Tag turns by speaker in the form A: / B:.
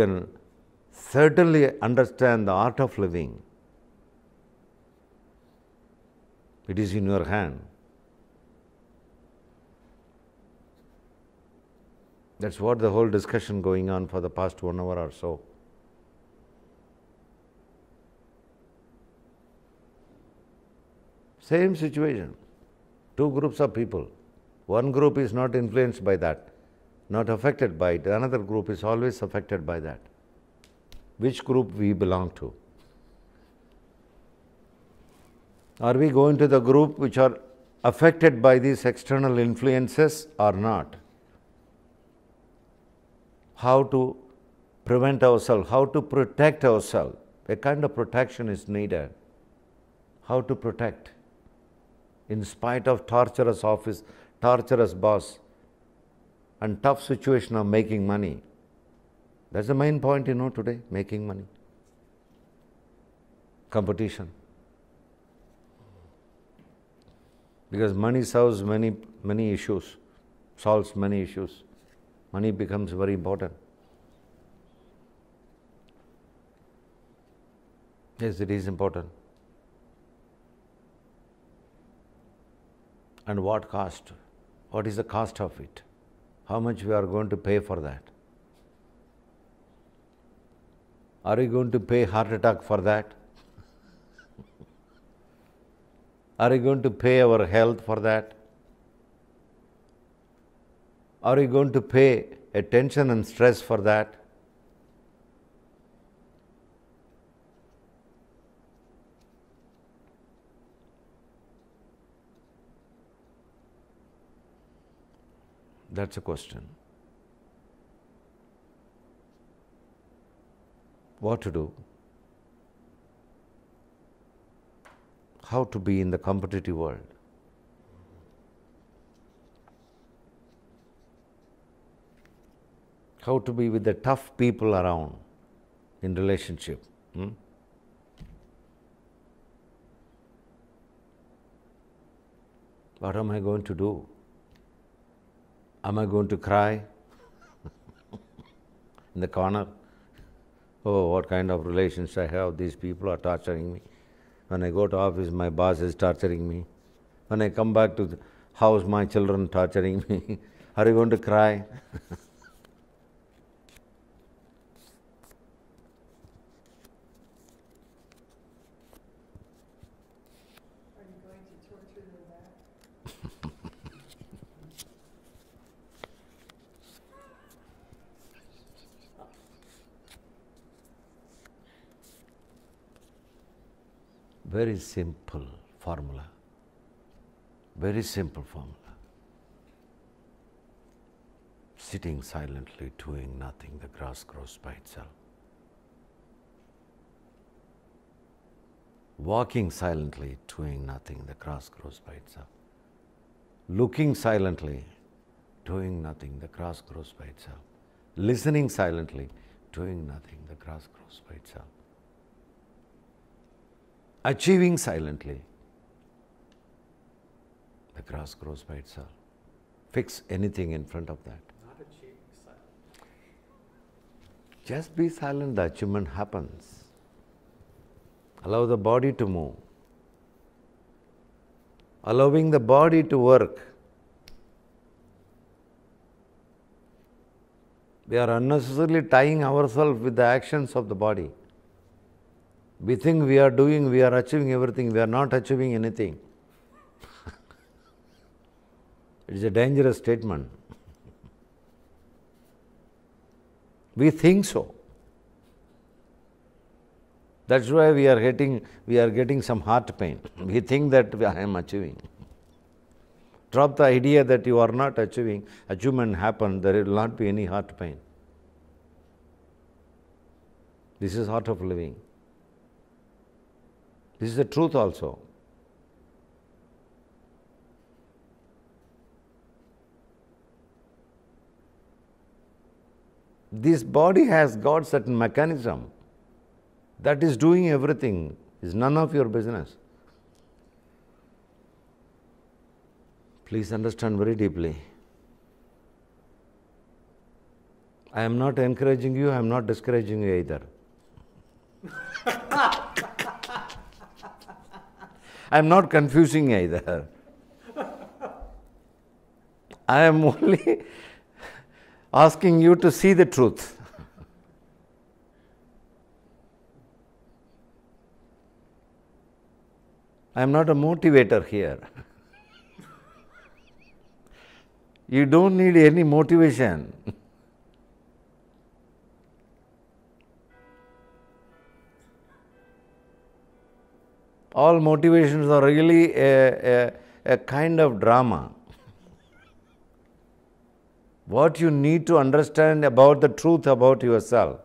A: can certainly understand the art of living. It is in your hand. That's what the whole discussion going on for the past one hour or so. Same situation. Two groups of people. One group is not influenced by that not affected by it. Another group is always affected by that. Which group we belong to? Are we going to the group which are affected by these external influences or not? How to prevent ourselves, how to protect ourselves. A kind of protection is needed. How to protect in spite of torturous office, torturous boss, and tough situation of making money. That's the main point, you know, today making money. Competition. Because money solves many, many issues, solves many issues. Money becomes very important. Yes, it is important. And what cost? What is the cost of it? how much we are going to pay for that? Are we going to pay heart attack for that? Are we going to pay our health for that? Are we going to pay attention and stress for that? That's a question. What to do? How to be in the competitive world? How to be with the tough people around in relationship? Hmm? What am I going to do? Am I going to cry in the corner? Oh, what kind of relations I have. These people are torturing me. When I go to office, my boss is torturing me. When I come back to the house, my children torturing me. are you going to cry? very simple formula, very simple formula. Sitting silently, doing nothing, the grass grows by itself. Walking silently, doing nothing, the grass grows by itself. Looking silently, doing nothing, the grass grows by itself. Listening silently, doing nothing, the grass grows by itself achieving silently. The grass grows by itself. Fix anything in front of that. Not achieving silently. Just be silent, the achievement happens. Allow the body to move. Allowing the body to work. We are unnecessarily tying ourselves with the actions of the body. We think we are doing, we are achieving everything, we are not achieving anything. it is a dangerous statement. we think so. That's why we are getting we are getting some heart pain. We think that I am achieving. Drop the idea that you are not achieving. Achievement happens. There will not be any heart pain. This is heart of living. This is the truth also. This body has got certain mechanism that is doing everything, is none of your business. Please understand very deeply. I am not encouraging you, I am not discouraging you either. I'm not confusing either. I am only asking you to see the truth. I am not a motivator here. you don't need any motivation. all motivations are really a, a, a kind of drama. What you need to understand about the truth about yourself.